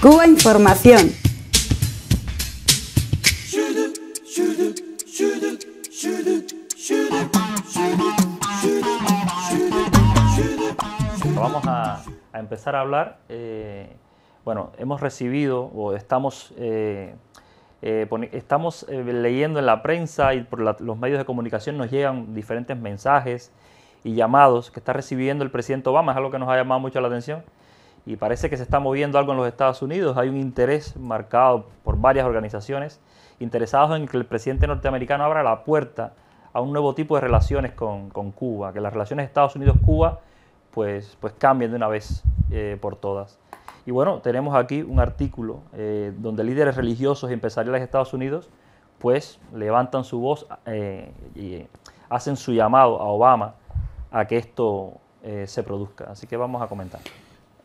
Cuba Información. Vamos a, empezar a hablar. Eh, bueno, hemos recibido o estamos, eh, eh, estamos leyendo en la prensa y por los medios de comunicación nos llegan diferentes mensajes y llamados que está recibiendo el presidente Obama. Es algo que nos ha llamado mucho la atención y parece que se está moviendo algo en los Estados Unidos. Hay un interés marcado por varias organizaciones interesados en que el presidente norteamericano abra la puerta a un nuevo tipo de relaciones con, Cuba, que las relaciones Estados Unidos-Cuba pues, pues cambien de una vez eh, por todas. Y bueno, tenemos aquí un artículo eh, donde líderes religiosos y empresariales de Estados Unidos pues levantan su voz eh, y hacen su llamado a Obama a que esto se produzca. Así que vamos a comentar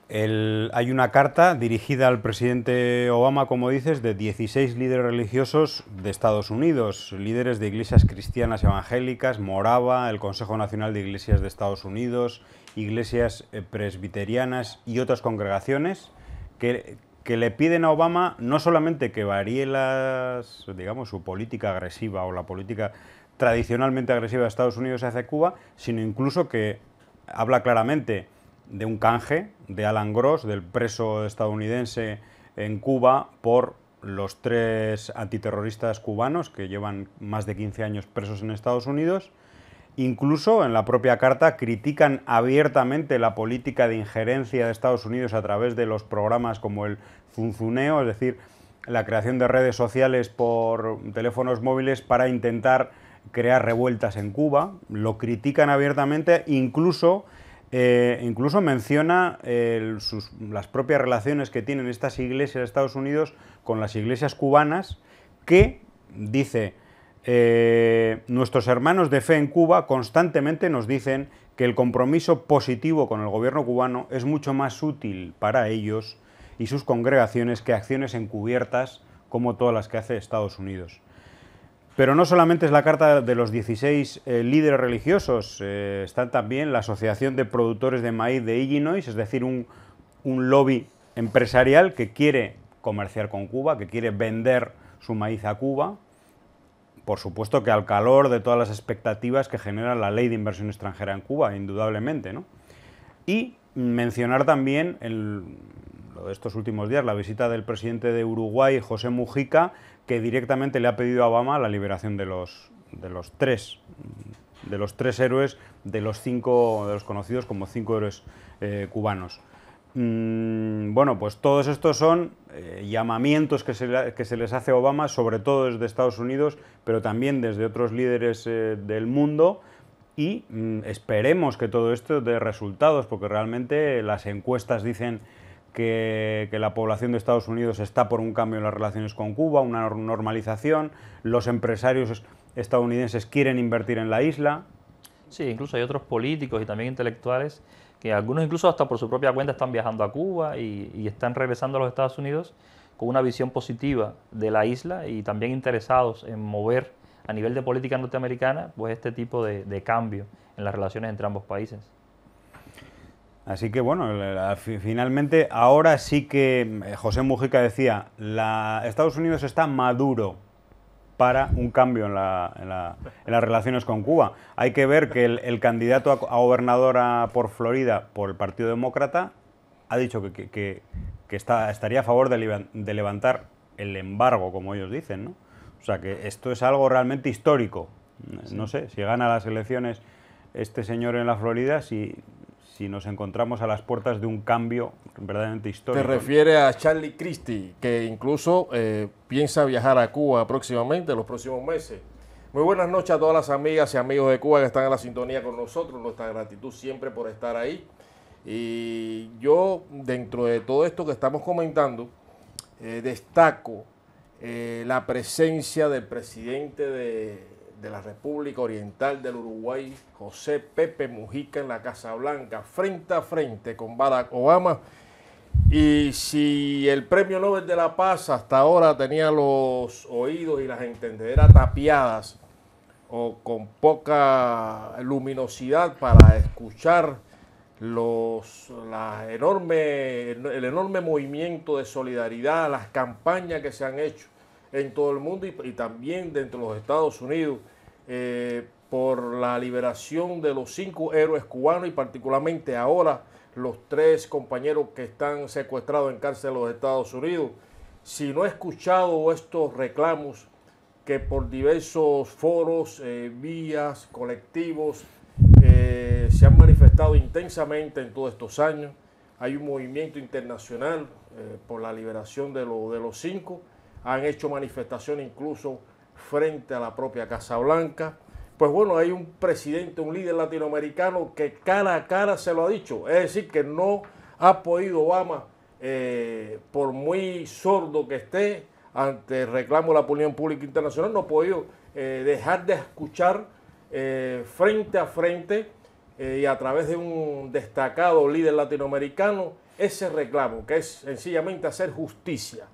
hay una carta dirigida al presidente Obama, como dices, de 16 líderes religiosos de Estados Unidos, líderes de iglesias cristianas evangélicas, Morava, el Consejo Nacional de Iglesias de Estados Unidos, iglesias eh, presbiterianas y otras congregaciones que, le piden a Obama no solamente que varíe digamos, su política agresiva o la política tradicionalmente agresiva de Estados Unidos hacia Cuba, sino incluso que habla claramente de un canje de Alan Gross, del preso estadounidense en Cuba, por los tres antiterroristas cubanos que llevan más de 15 años presos en Estados Unidos. Incluso en la propia carta critican abiertamente la política de injerencia de Estados Unidos a través de los programas como el zunzuneo, es decir, la creación de redes sociales por teléfonos móviles para intentar crear revueltas en Cuba. Lo critican abiertamente, incluso eh, incluso menciona las propias relaciones que tienen estas iglesias de Estados Unidos con las iglesias cubanas, que, dice, eh, nuestros hermanos de fe en Cuba constantemente nos dicen que el compromiso positivo con el gobierno cubano es mucho más útil para ellos y sus congregaciones que acciones encubiertas como todas las que hace Estados Unidos. Pero no solamente es la carta de los 16 eh, líderes religiosos, eh, está también la Asociación de Productores de Maíz de Illinois, es decir, un, un lobby empresarial que quiere comerciar con Cuba, que quiere vender su maíz a Cuba, por supuesto que al calor de todas las expectativas que genera la ley de inversión extranjera en Cuba, indudablemente. ¿no? Y mencionar también el, estos últimos días la visita del presidente de Uruguay, José Mujica, que directamente le ha pedido a Obama la liberación de los, de los tres de los tres héroes, de los cinco, de los conocidos como cinco héroes eh, cubanos. Mm, bueno, pues todos estos son eh, llamamientos que se, les hace a Obama, sobre todo desde Estados Unidos, pero también desde otros líderes eh, del mundo. Y mm, esperemos que todo esto dé resultados, porque realmente las encuestas dicen que, la población de Estados Unidos está por un cambio en las relaciones con Cuba, una normalización, los empresarios estadounidenses quieren invertir en la isla. Sí, incluso hay otros políticos y también intelectuales que algunos incluso hasta por su propia cuenta están viajando a Cuba y, están regresando a los Estados Unidos con una visión positiva de la isla y también interesados en mover a nivel de política norteamericana pues este tipo de cambio en las relaciones entre ambos países. Así que bueno, finalmente ahora sí que eh, José Mujica decía, la, Estados Unidos está maduro para un cambio en, las relaciones con Cuba. Hay que ver que el, candidato a, gobernadora por Florida, por el Partido Demócrata, ha dicho que, está, estaría a favor de, levantar el embargo, como ellos dicen. O sea que esto es algo realmente histórico. No sé, si gana las elecciones este señor en la Florida, si si nos encontramos a las puertas de un cambio verdaderamente histórico. Te refiere a Charlie Christie, que incluso eh, piensa viajar a Cuba próximamente, los próximos meses. Muy buenas noches a todas las amigas y amigos de Cuba que están en la sintonía con nosotros. Nuestra gratitud siempre por estar ahí. Y yo, dentro de todo esto que estamos comentando, eh, destaco eh, la presencia del presidente de de la República Oriental del Uruguay, José Pepe Mujica en la Casa Blanca, frente a frente con Barack Obama. Y si el Premio Nobel de la Paz hasta ahora tenía los oídos y las entendederas tapiadas o con poca luminosidad para escuchar los, la enorme, el enorme movimiento de solidaridad, las campañas que se han hecho en todo el mundo y también dentro de los Estados Unidos, eh, por la liberación de los cinco héroes cubanos y particularmente ahora los tres compañeros que están secuestrados en cárcel de los Estados Unidos. Si no he escuchado estos reclamos que por diversos foros, eh, vías, colectivos, eh, se han manifestado intensamente en todos estos años. Hay un movimiento internacional por la liberación de, de los cinco. Han hecho manifestación incluso frente a la propia Casa Blanca. Pues bueno, hay un presidente, un líder latinoamericano que cara a cara se lo ha dicho. Es decir, que no ha podido Obama, eh, por muy sordo que esté ante el reclamo de la opinión pública internacional, no ha podido eh, dejar de escuchar eh, frente a frente y a través de un destacado líder latinoamericano ese reclamo, que es sencillamente hacer justicia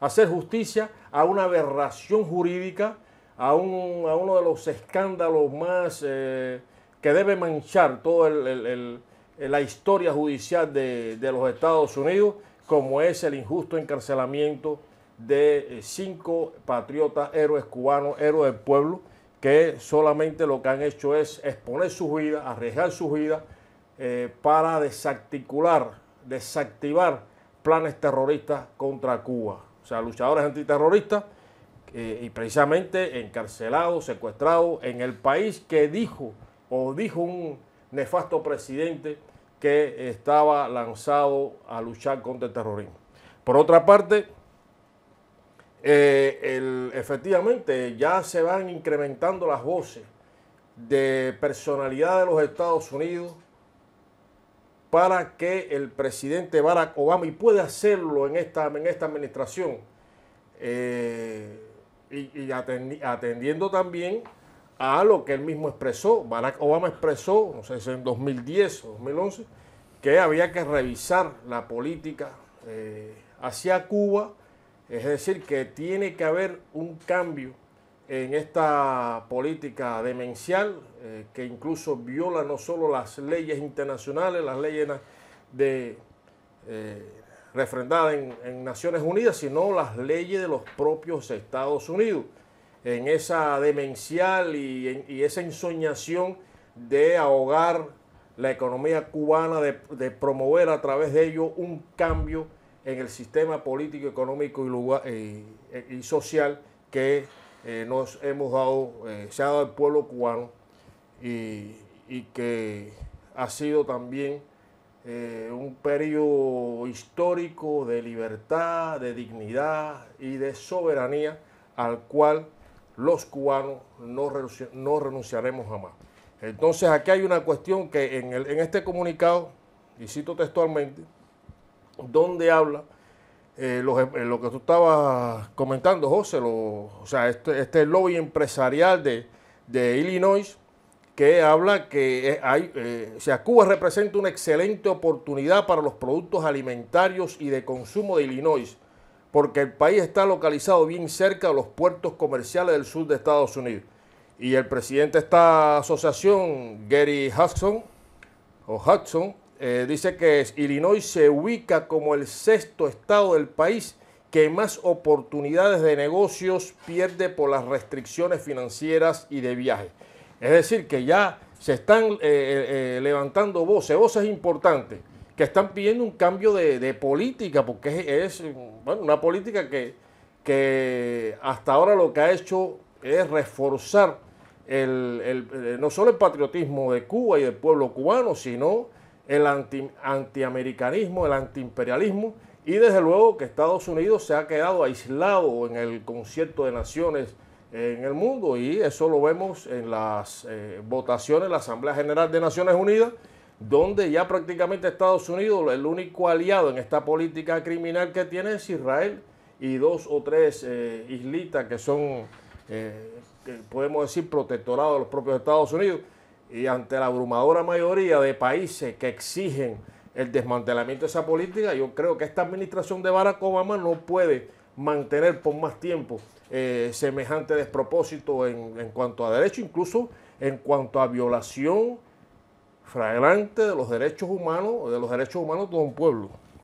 hacer justicia a una aberración jurídica, a, uno de los escándalos más eh, que debe manchar toda la historia judicial de, los Estados Unidos, como es el injusto encarcelamiento de eh, cinco patriotas, héroes cubanos, héroes del pueblo, que solamente lo que han hecho es exponer su vida, arriesgar su vida, eh, para desarticular, desactivar planes terroristas contra Cuba o sea, luchadores antiterroristas, eh, y precisamente encarcelados, secuestrados en el país que dijo o dijo un nefasto presidente que estaba lanzado a luchar contra el terrorismo. Por otra parte, eh, efectivamente ya se van incrementando las voces de personalidad de los Estados Unidos para que el presidente Barack Obama, y puede hacerlo en esta, en esta administración, eh, y, atendiendo también a lo que él mismo expresó, Barack Obama expresó, no sé en 2010 o 2011, que había que revisar la política eh, hacia Cuba, es decir, que tiene que haber un cambio en esta política demencial eh, que incluso viola no solo las leyes internacionales, las leyes de, eh, refrendadas en, Naciones Unidas, sino las leyes de los propios Estados Unidos, en esa demencial y, esa ensoñación de ahogar la economía cubana, de, promover a través de ello un cambio en el sistema político, económico y, eh, y social que eh, nos hemos dado, eh, se ha dado al pueblo cubano y, que ha sido también eh, un periodo histórico de libertad, de dignidad y de soberanía al cual los cubanos no, no renunciaremos jamás. Entonces aquí hay una cuestión que en, en este comunicado, y cito textualmente, donde habla eh, eh, lo, que tú estabas comentando, José, o sea, este, este lobby empresarial de, Illinois que habla que eh, hay, Cuba representa una excelente oportunidad para los productos alimentarios y de consumo de Illinois, porque el país está localizado bien cerca de los puertos comerciales del sur de Estados Unidos. Y el presidente de esta asociación, Gary Hudson, o Hudson, eh, dice que Illinois se ubica como el sexto estado del país que más oportunidades de negocios pierde por las restricciones financieras y de viaje. Es decir, que ya se están eh, eh, levantando voces, voces importantes, que están pidiendo un cambio de, política, porque es, una política que, que hasta ahora lo que ha hecho es reforzar no solo el patriotismo de Cuba y del pueblo cubano, sino el anti, antiamericanismo, el antiimperialismo y desde luego que Estados Unidos se ha quedado aislado en el concierto de naciones eh, en el mundo y eso lo vemos en las eh, votaciones en la Asamblea General de Naciones Unidas, donde ya prácticamente Estados Unidos, el único aliado en esta política criminal que tiene es Israel y dos o tres eh, islitas que son, podemos decir, protectorados de los propios Estados Unidos y ante la abrumadora mayoría de países que exigen el desmantelamiento de esa política, yo creo que esta administración de Barack Obama no puede mantener por más tiempo eh, semejante despropósito en, cuanto a derecho, incluso en cuanto a violación fragrante de los derechos humanos, de los derechos humanos de un pueblo.